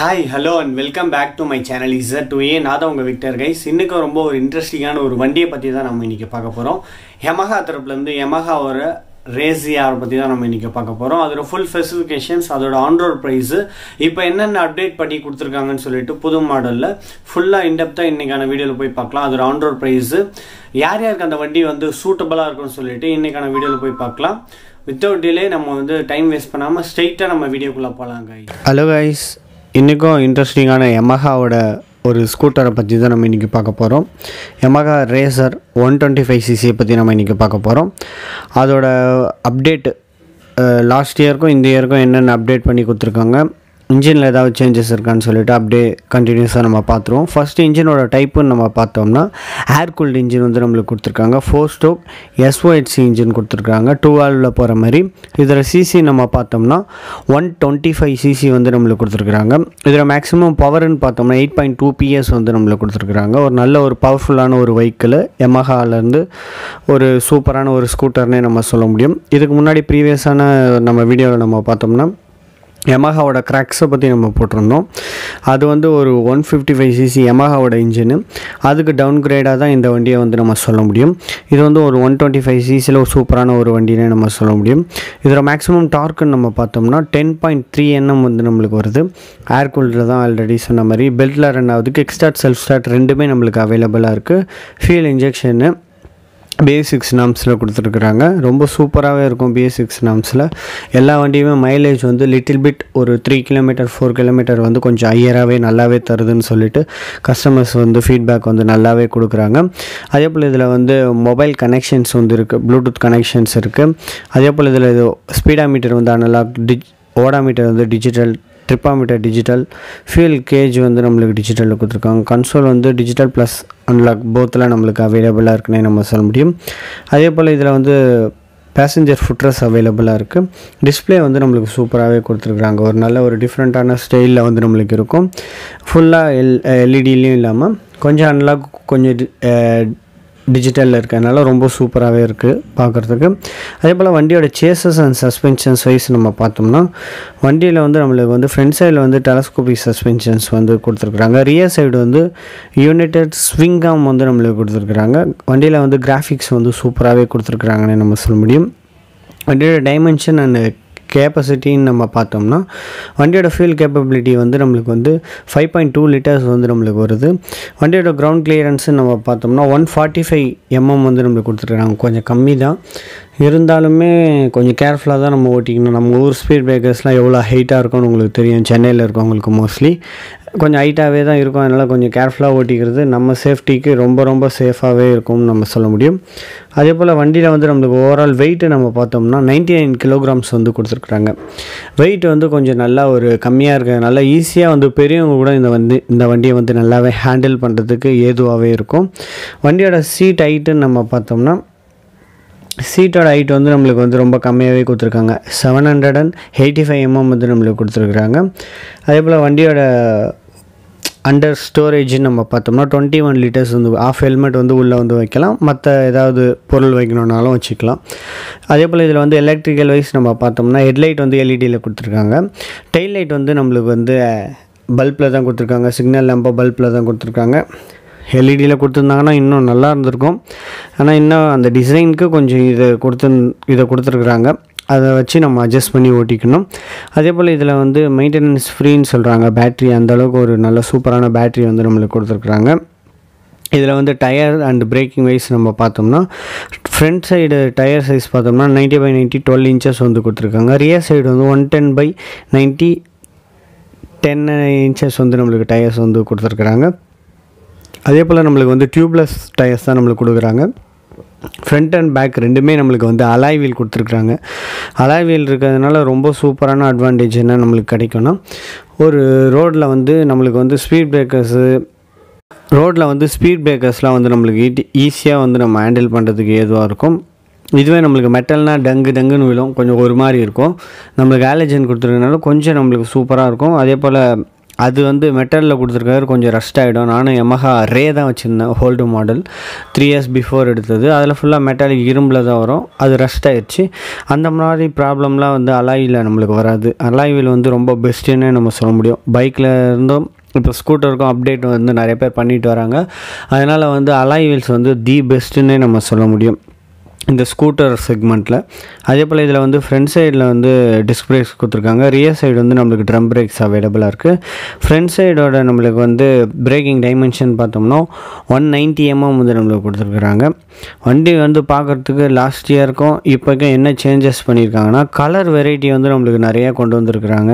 hi hello and welcome back to my channel Z to A நான் தான் உங்கள் Victor guys இன்றைக்கு ரொம்ப ஒரு இன்ட்ரெஸ்டிங்கான ஒரு வண்டியை பற்றி தான் நம்ம இன்றைக்கி பார்க்க போகிறோம் யமஹா தரப்புலேருந்து யமஹா ஒரு ரேசியார் பற்றி தான் நம்ம இன்றைக்கி பார்க்க போகிறோம் அதோட ஃபுல் ஸ்பெசிஃபிகேஷன்ஸ் அதோட ஆன்ரோட் ப்ரைஸு இப்போ என்னென்ன அப்டேட் பண்ணி கொடுத்துருக்காங்கன்னு சொல்லிட்டு புது மாடலில் ஃபுல்லாக இன்டெப்த்தாக இன்றைக்கான வீடியோவில் போய் பார்க்கலாம் அதோட ஆன்ரோட் ப்ரைஸு யார் யாருக்கு அந்த வண்டி வந்து சூட்டபுளாக இருக்கும்னு சொல்லிட்டு இன்றைக்கான வீடியோவில் போய் பார்க்கலாம் வித்தவுட் டிலே நம்ம வந்து டைம் வேஸ்ட் பண்ணாமல் ஸ்ட்ரெயிட்டாக நம்ம வீடியோக்குள்ளே போகலாம் கைஸ் ஹலோ கைஸ் இன்றைக்கும் இன்ட்ரெஸ்டிங்கான எமஹாவோட ஒரு ஸ்கூட்டரை பற்றி தான் நம்ம இன்றைக்கி பார்க்க போகிறோம் Yamaha RayZR one twenty five சிசியை பற்றி நம்ம இன்றைக்கி பார்க்க போகிறோம் அதோட அப்டேட் லாஸ்ட் இயருக்கும் இந்த இயருக்கும் என்னென்ன அப்டேட் பண்ணி கொடுத்துருக்காங்க இன்ஜினில் ஏதாவது சேஞ்சஸ் இருக்கான்னு சொல்லிட்டு அப்படியே கண்டினியூஸாக நம்ம பார்த்துருவோம் ஃபஸ்ட்டு இன்ஜினோட டைப்புன்னு நம்ம பார்த்தோம்னா ஏர் கூல்டு இன்ஜின் வந்து நம்மளுக்கு கொடுத்துருக்காங்க ஃபோர் ஸ்டோக் எஸ்ஓஹெச்சி இன்ஜின் கொடுத்துருக்காங்க டூ வால்வில் போகிற மாதிரி இதில் சிசி நம்ம பார்த்தோம்னா ஒன் டுவெண்ட்டி ஃபைவ் சிசி வந்து நம்மளுக்கு கொடுத்துருக்குறாங்க இதில் மேக்ஸிமம் பவர்னு பார்த்தோம்னா எயிட் பாயிண்ட் டூ பிஎஸ் வந்து நம்மளுக்கு கொடுத்துருக்குறாங்க ஒரு நல்ல ஒரு பவர்ஃபுல்லான ஒரு வெஹிக்கிள் எமஹாலேருந்து ஒரு சூப்பரான ஒரு ஸ்கூட்டர்னே நம்ம சொல்ல முடியும் இதுக்கு முன்னாடி ப்ரீவியஸான நம்ம வீடியோவில் நம்ம பார்த்தோம்னா யமஹாவோட க்ராக்ஸை பற்றி நம்ம போட்டிருந்தோம் அது வந்து ஒரு ஒன் ஃபிஃப்டி ஃபைவ் சிசி எமஹாவோட இன்ஜினு அதுக்கு டவுன் கிரேடாக தான் இந்த வண்டியை வந்து நம்ம சொல்ல முடியும் இது வந்து ஒரு ஒன் டுவெண்ட்டி ஃபைவ் சிசியில் ஒரு சூப்பரான ஒரு வண்டினே நம்ம சொல்ல முடியும் இதில் மேக்ஸிமம் டார்க்குன்னு நம்ம பார்த்தோம்னா டென் பாயிண்ட் த்ரீ என்எம் வந்து நம்மளுக்கு வருது ஏர் கூலரில் தான் ஆல்ரெடி சொன்ன மாதிரி பெல்ட்டில் ரன் ஆகுதுக்கு எக்ஸ்டார்ட் செல்ஃப் ஸ்டார்ட் ரெண்டுமே நம்மளுக்கு அவைலபிளாக இருக்குது ஃபியூல் இன்ஜெக்ஷனு பேசிக்ஸ் நாம்ஸில் கொடுத்துருக்குறாங்க ரொம்ப சூப்பராகவே இருக்கும் பேசிக்ஸ் நாம்ஸில் எல்லா வண்டியுமே மைலேஜ் வந்து லிட்டில் பிட் ஒரு த்ரீ கிலோமீட்டர் ஃபோர் கிலோமீட்டர் வந்து கொஞ்சம் ஹையராகவே நல்லாவே தருதுன்னு சொல்லிட்டு கஸ்டமர்ஸ் வந்து ஃபீட்பேக் வந்து நல்லாவே கொடுக்குறாங்க அதே போல் இதில் வந்து மொபைல் கனெக்ஷன்ஸ் வந்து இருக்குது ப்ளூடூத் கனெக்ஷன்ஸ் இருக்குது அதே போல் இதில் இது ஸ்பீடாமீட்டர் வந்து அனலாக் டிஜ் ஓடாமீட்டர் வந்து digital tripmeter digital fuel gauge வந்து நம்மளுக்கு டிஜிட்டலில் கொடுத்துருக்காங்க கன்சோல் வந்து டிஜிட்டல் ப்ளஸ் அன்லாக் போத்தில் நம்மளுக்கு அவைலபிளாக இருக்குன்னே நம்ம சொல்ல முடியும் அதே போல் இதில் வந்து பேசஞ்சர் ஃபுட்ரஸ் அவைலபிளாக இருக்குது டிஸ்பிளே வந்து நம்மளுக்கு சூப்பராகவே கொடுத்துருக்குறாங்க ஒரு நல்ல ஒரு டிஃப்ரெண்ட்டான ஸ்டைலில் வந்து நம்மளுக்கு இருக்கும் ஃபுல்லாக e எல் எல்இடிலையும் இல்லாமல் கொஞ்சம் அன்லாக் கொஞ்சம் டிஜிட்டலில் இருக்கிறதுனால ரொம்ப சூப்பராகவே இருக்குது பார்க்குறதுக்கு அதே போல் வண்டியோட சேசஸ் அண்ட் சஸ்பென்ஷன்ஸ் வைஸ் நம்ம பார்த்தோம்னா வண்டியில் வந்து நம்மளுக்கு வந்து ஃப்ரண்ட் சைடில் வந்து டெலஸ்கோபிக் சஸ்பென்ஷன்ஸ் வந்து கொடுத்துருக்குறாங்க ரியர் சைடு வந்து யூனிட்டட் ஸ்விங்காம் வந்து நம்மளுக்கு கொடுத்துருக்குறாங்க வண்டியில் வந்து கிராஃபிக்ஸ் வந்து சூப்பராகவே கொடுத்துருக்குறாங்கன்னு நம்ம சொல்ல முடியும் வண்டியோட டைமென்ஷன் அண்ட் கேப்பசிட்டின்னு நம்ம பார்த்தோம்னா வண்டியோட ஃபியூல் கேப்பபிலிட்டி வந்து நம்மளுக்கு வந்து ஃபைவ் பாயிண்ட் டூ லிட்டர்ஸ் வந்து நம்மளுக்கு வருது வண்டியோட கிரவுண்ட் கிளியரன்ஸு நம்ம பார்த்தோம்னா ஒன் ஃபார்ட்டி ஃபைவ் எம்எம் வந்து நம்மளுக்கு கொடுத்துருக்குறாங்க கொஞ்சம் கம்மி தான் இருந்தாலுமே கொஞ்சம் கேர்ஃபுல்லாக தான் நம்ம ஓட்டிக்கணும் நம்ம ஊர் ஸ்பீட் பிரேக்கர்ஸ்லாம் எவ்வளோ ஹைட்டாக இருக்கும்னு உங்களுக்கு தெரியும் சென்னையில் இருக்கவங்களுக்கு மோஸ்ட்லி கொஞ்சம் ஹைட்டாகவே தான் இருக்கும் அதனால் கொஞ்சம் கேர்ஃபுல்லாக ஓட்டிக்கிறது நம்ம சேஃப்டிக்கு ரொம்ப ரொம்ப சேஃபாகவே இருக்கும்னு நம்ம சொல்ல முடியும் அதே போல் வண்டியில் வந்து நம்மளுக்கு ஓவரால் வெயிட்டு நம்ம பார்த்தோம்னா நைன்டி நைன் கிலோகிராம்ஸ் வந்து கொடுத்துருக்குறாங்க வெயிட் வந்து கொஞ்சம் நல்லா ஒரு கம்மியாக நல்லா ஈஸியாக வந்து பெரியவங்க கூட இந்த வந்து இந்த வண்டியை வந்து நல்லாவே ஹேண்டில் பண்ணுறதுக்கு ஏதுவாகவே இருக்கும் வண்டியோட சீட் ஹைட்டுன்னு நம்ம பார்த்தோம்னா சீட்டோட ஹைட் வந்து நம்மளுக்கு வந்து ரொம்ப கம்மியாகவே கொடுத்துருக்காங்க seven hundred and eighty five mm வந்து நம்மளுக்கு கொடுத்துருக்குறாங்க அதே போல் வண்டியோட அண்டர் ஸ்டோரேஜ்னு நம்ம பார்த்தோம்னா டுவெண்ட்டி ஒன் லிட்டர்ஸ் வந்து ஆஃப் ஹெல்மெட் வந்து உள்ளே வந்து வைக்கலாம் மற்ற ஏதாவது பொருள் வைக்கணுன்னாலும் வச்சுக்கலாம் அதே போல் இதில் வந்து எலக்ட்ரிக்கல் வைஸ் நம்ம பார்த்தோம்னா ஹெட்லைட் வந்து எல்இடியில் e கொடுத்துருக்காங்க டெயில் லைட் வந்து நம்மளுக்கு வந்து பல்பில் தான் கொடுத்துருக்காங்க சிக்னல் லேம்பை பல்பில் தான் கொடுத்துருக்காங்க எல்இடியில் e கொடுத்துருந்தாங்கன்னா இன்னும் நல்லா இருந்திருக்கும் ஆனால் இன்னும் அந்த டிசைனுக்கு கொஞ்சம் இதை கொடுத்து இதை கொடுத்துருக்குறாங்க அதை வச்சு நம்ம அட்ஜஸ்ட் பண்ணி ஓட்டிக்கணும் அதே போல் இதில் வந்து மெயின்டெனன்ஸ் ஃப்ரீன்னு சொல்கிறாங்க பேட்ரி அந்தளவுக்கு ஒரு நல்ல சூப்பரான பேட்ரி வந்து நம்மளுக்கு கொடுத்துருக்குறாங்க இதில் வந்து டயர் அண்ட் பிரேக்கிங் வைஸ் நம்ம பார்த்தோம்னா ஃப்ரண்ட் சைடு டயர் சைஸ் பார்த்தோம்னா ninety by ninety twelve inches வந்து கொடுத்துருக்காங்க ரியர் சைடு வந்து one ten by ninety ten inches வந்து நம்மளுக்கு டயர்ஸ் வந்து கொடுத்துருக்குறாங்க அதே போல் நம்மளுக்கு வந்து டியூப்லெஸ் டயர்ஸ் தான் நம்மளுக்கு கொடுக்குறாங்க ஃப்ரண்ட் அண்ட் பேக் ரெண்டுமே நம்மளுக்கு வந்து அலாய் வீல் கொடுத்துருக்குறாங்க அலாய் வீல் இருக்கிறதுனால ரொம்ப சூப்பரான அட்வான்டேஜ் என்ன நம்மளுக்கு கிடைக்கும்னா ஒரு ரோட்டில் வந்து நம்மளுக்கு வந்து ஸ்பீட் பிரேக்கர்ஸு ரோட்டில் வந்து ஸ்பீட் பிரேக்கர்ஸ்லாம் வந்து நம்மளுக்கு ஈட்டி ஈஸியாக வந்து நம்ம ஹேண்டில் பண்ணுறதுக்கு ஏதுவாக இருக்கும் இதுவே நம்மளுக்கு மெட்டல்னால் டங்கு டங்குன்னு விழும் கொஞ்சம் ஒரு மாதிரி இருக்கும் நம்மளுக்கு ஆலஜன் கொடுத்துருக்கனால கொஞ்சம் நம்மளுக்கு சூப்பராக இருக்கும் அதே போல் அது வந்து மெட்டலில் கொடுத்துருக்காரு கொஞ்சம் ரஸ்ட் ஆகிடும் நானும் எமஹா ரே தான் வச்சுருந்தேன் old model three years before எடுத்தது அதில் ஃபுல்லாக மெட்டாலிக் இரும்பில் தான் வரும் அது ரஸ்ட் ஆகிடுச்சு அந்த மாதிரி ப்ராப்ளம்லாம் வந்து அலாயில் நம்மளுக்கு வராது அலாயில் வந்து ரொம்ப பெஸ்ட்டுன்னே நம்ம சொல்ல முடியும் பைக்கில் இருந்தும் இப்போ ஸ்கூட்டருக்கும் அப்டேட் வந்து நிறைய பேர் பண்ணிட்டு வராங்க அதனால் வந்து அலாய் வீல்ஸ் வந்து தி பெஸ்ட்டுன்னே நம்ம சொல்ல முடியும் இந்த ஸ்கூட்டர் செக்மெண்ட்டில் அதே போல் இதில் வந்து ஃப்ரண்ட் சைடில் வந்து டிஸ்க் பிரேக்ஸ் கொடுத்துருக்காங்க ரியர் சைடு வந்து நம்மளுக்கு ட்ரம் பிரேக்ஸ் அவைலபிளாக இருக்குது ஃப்ரண்ட் சைடோட நம்மளுக்கு வந்து பிரேக்கிங் டைமென்ஷன் பார்த்தோம்னா ஒன் நைன்டி எம்எம் வந்து நம்மளுக்கு கொடுத்துருக்குறாங்க வண்டி வந்து பார்க்குறதுக்கு லாஸ்ட் இயருக்கும் இப்போக்கும் என்ன சேஞ்சஸ் பண்ணியிருக்காங்கன்னா கலர் வெரைட்டி வந்து நம்மளுக்கு நிறையா கொண்டு வந்திருக்கிறாங்க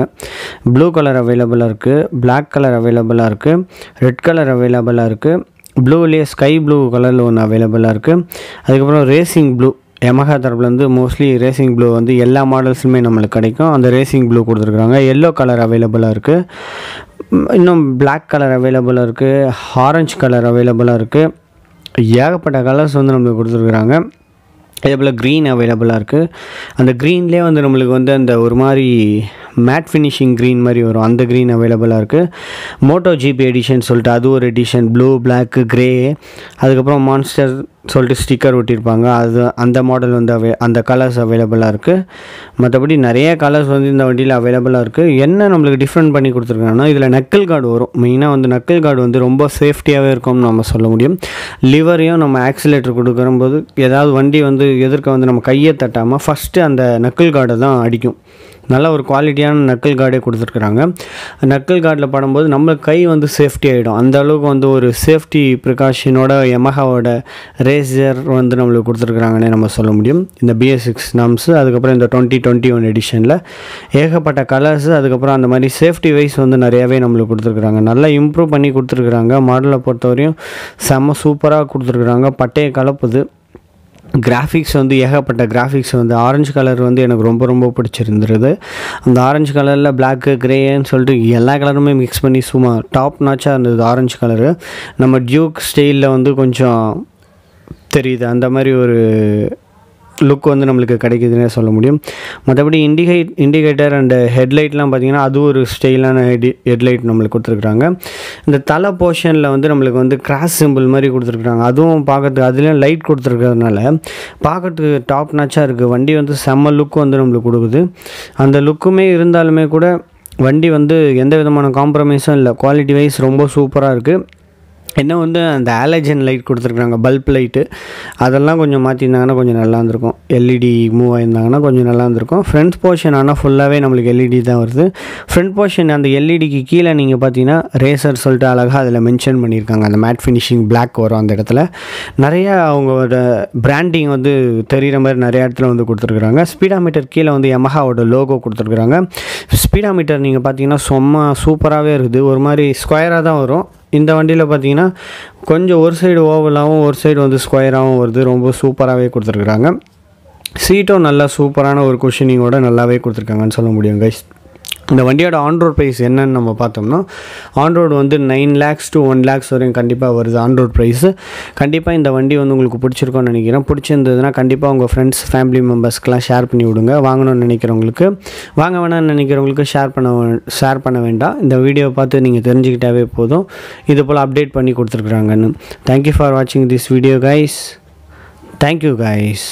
ப்ளூ கலர் அவைலபிளாக இருக்குது பிளாக் கலர் அவைலபிளாக இருக்குது ரெட் கலர் அவைலபிளாக இருக்குது ப்ளூவிலே ஸ்கை ப்ளூ கலரில் ஒன்று அவைலபிளாக இருக்குது அதுக்கப்புறம் ரேசிங் ப்ளூ யமஹா தரப்புலேருந்து மோஸ்ட்லி ரேசிங் ப்ளூ வந்து எல்லா மாடல்ஸுமே நம்மளுக்கு கிடைக்கும் அந்த ரேசிங் ப்ளூ கொடுத்துருக்குறாங்க எல்லோ கலர் அவைலபிளாக இருக்குது இன்னும் பிளாக் கலர் அவைலபிளாக இருக்குது ஆரஞ்சு கலர் அவைலபிளாக இருக்குது ஏகப்பட்ட கலர்ஸ் வந்து நம்மளுக்கு கொடுத்துருக்குறாங்க போல் க்ரீன் அவைலபிளாக இருக்குது அந்த க்ரீன்லேயே வந்து நம்மளுக்கு வந்து அந்த ஒரு மாதிரி மேட் ஃபினிஷிங் க்ரீன் மாதிரி வரும் அந்த க்ரீன் அவைலபிளாக இருக்குது மோட்டோ ஜிபி எடிஷன் சொல்லிட்டு அது ஒரு எடிஷன் ப்ளூ பிளாக்கு க்ரே அதுக்கப்புறம் மான்ஸ்டர் சொல்லிட்டு ஸ்டிக்கர் ஒட்டியிருப்பாங்க அது அந்த மாடல் வந்து அவை அந்த கலர்ஸ் அவைலபிளாக இருக்குது மற்றபடி நிறைய கலர்ஸ் வந்து இந்த வண்டியில் அவைலபிளாக இருக்குது என்ன நம்மளுக்கு டிஃப்ரெண்ட் பண்ணி கொடுத்துருக்காங்கன்னா இதில் நக்கல் கார்டு வரும் மெயினாக வந்து நக்கல் கார்டு வந்து ரொம்ப சேஃப்டியாகவே இருக்கும்னு நம்ம சொல்ல முடியும் லிவரையும் நம்ம ஆக்சிலேட்டர் கொடுக்குறம்போது ஏதாவது வண்டி வந்து எதிர்க்க வந்து நம்ம கையை தட்டாமல் ஃபஸ்ட்டு அந்த நக்கல் கார்டை தான் அடிக்கும் நல்ல ஒரு குவாலிட்டியான நக்கல் கார்டே கொடுத்துருக்குறாங்க நக்கல் கார்டில் படும்போது நம்ம கை வந்து சேஃப்டி ஆகிடும் அந்த அளவுக்கு வந்து ஒரு சேஃப்டி ப்ரிகாஷனோட எமஹாவோட ரேசர் வந்து நம்மளுக்கு கொடுத்துருக்குறாங்கன்னே நம்ம சொல்ல முடியும் இந்த பிஎஸ் சிக்ஸ் நாம்ஸு அதுக்கப்புறம் இந்த டுவெண்ட்டி டுவெண்ட்டி ஒன் எடிஷனில் ஏகப்பட்ட கலர்ஸு அதுக்கப்புறம் அந்த மாதிரி சேஃப்டி வைஸ் வந்து நிறையாவே நம்மளுக்கு கொடுத்துருக்குறாங்க நல்லா இம்ப்ரூவ் பண்ணி கொடுத்துருக்குறாங்க மாடலை பொறுத்தவரையும் செம்ம சூப்பராக கொடுத்துருக்குறாங்க பட்டையை கலப்புது கிராஃபிக்ஸ் வந்து ஏகப்பட்ட கிராஃபிக்ஸ் வந்து ஆரஞ்சு கலர் வந்து எனக்கு ரொம்ப ரொம்ப பிடிச்சிருந்துருது அந்த ஆரஞ்சு கலரில் பிளாக்கு கிரேன்னு சொல்லிட்டு எல்லா கலருமே மிக்ஸ் பண்ணி சும்மா டாப் நாச்சாக இருந்தது ஆரஞ்சு கலரு நம்ம டியூக் ஸ்டைலில் வந்து கொஞ்சம் தெரியுது அந்த மாதிரி ஒரு லுக் வந்து நம்மளுக்கு கிடைக்குதுன்னே சொல்ல முடியும் மற்றபடி இண்டிகேட் இண்டிகேட்டர் அண்டு ஹெட்லைட்லாம் பார்த்திங்கன்னா அது ஒரு ஸ்டைலான ஹெட் ஹெட்லைட் நம்மளுக்கு கொடுத்துருக்குறாங்க இந்த தலை போர்ஷனில் வந்து நம்மளுக்கு வந்து கிராஸ் சிம்பிள் மாதிரி கொடுத்துருக்குறாங்க அதுவும் பார்க்கறதுக்கு அதுலேயும் லைட் கொடுத்துருக்கிறதுனால பார்க்கறதுக்கு டாப் நச்சாக இருக்குது வண்டி வந்து செம்ம லுக் வந்து நம்மளுக்கு கொடுக்குது அந்த லுக்குமே இருந்தாலுமே கூட வண்டி வந்து எந்த விதமான காம்ப்ரமைஸும் இல்லை குவாலிட்டி வைஸ் ரொம்ப சூப்பராக இருக்குது என்ன வந்து அந்த ஆலஜன் லைட் கொடுத்துருக்குறாங்க பல்ப் லைட்டு அதெல்லாம் கொஞ்சம் மாற்றிருந்தாங்கன்னா கொஞ்சம் நல்லா இருந்திருக்கும் எல்இடி மூவ் e ஆயிருந்தாங்கன்னா கொஞ்சம் நல்லா இருந்திருக்கும் ஃப்ரண்ட் போர்ஷன் ஆனால் ஃபுல்லாகவே நம்மளுக்கு எல்இடி e தான் வருது ஃப்ரண்ட் போர்ஷன் அந்த எல்இடிக்கு e கீழே நீங்கள் பார்த்தீங்கன்னா ரேசர் சொல்லிட்டு அழகாக அதில் மென்ஷன் பண்ணியிருக்காங்க அந்த மேட் ஃபினிஷிங் பிளாக் வரும் அந்த இடத்துல நிறையா அவங்களோட பிராண்டிங் வந்து தெரிகிற மாதிரி நிறையா இடத்துல வந்து கொடுத்துருக்குறாங்க ஸ்பீடாமீட்டர் கீழே வந்து யமஹாவோட லோகோ கொடுத்துருக்குறாங்க ஸ்பீடாமீட்டர் நீங்கள் பார்த்தீங்கன்னா சும்மா சூப்பராகவே இருக்குது ஒரு மாதிரி ஸ்கொயராக தான் வரும் இந்த வண்டியில் பார்த்தீங்கன்னா கொஞ்சம் ஒரு சைடு ஓவலாகவும் ஒரு சைடு வந்து ஸ்கொயராகவும் வருது ரொம்ப சூப்பராகவே கொடுத்துருக்குறாங்க சீட்டும் நல்லா சூப்பரான ஒரு கொஷினிங்கோட நல்லாவே கொடுத்துருக்காங்கன்னு சொல்ல முடியும் கைஸ் இந்த வண்டியோட ஆன்ரோட் ப்ரைஸ் என்னன்னு நம்ம பார்த்தோம்னா ஆன்ரோடு வந்து nine lakhs to one lakhs வரையும் கண்டிப்பாக வருது ஆன்ரோட் ப்ரைஸ் கண்டிப்பாக இந்த வண்டி வந்து உங்களுக்கு பிடிச்சிருக்கோம்னு நினைக்கிறேன் பிடிச்சிருந்ததுன்னா கண்டிப்பாக உங்கள் ஃப்ரெண்ட்ஸ் ஃபேமிலி மெம்பர்ஸ்க்கெலாம் ஷேர் பண்ணி விடுங்க வாங்கணும்னு நினைக்கிறவங்களுக்கு வாங்க வேணாம்னு நினைக்கிறவங்களுக்கு ஷேர் பண்ண ஷேர் பண்ண வேண்டாம் இந்த வீடியோவை பார்த்து நீங்கள் தெரிஞ்சுக்கிட்டாவே போதும் இது போல் அப்டேட் பண்ணி கொடுத்துருக்குறாங்கன்னு தேங்க்யூ ஃபார் வாட்சிங் this video guys thank you guys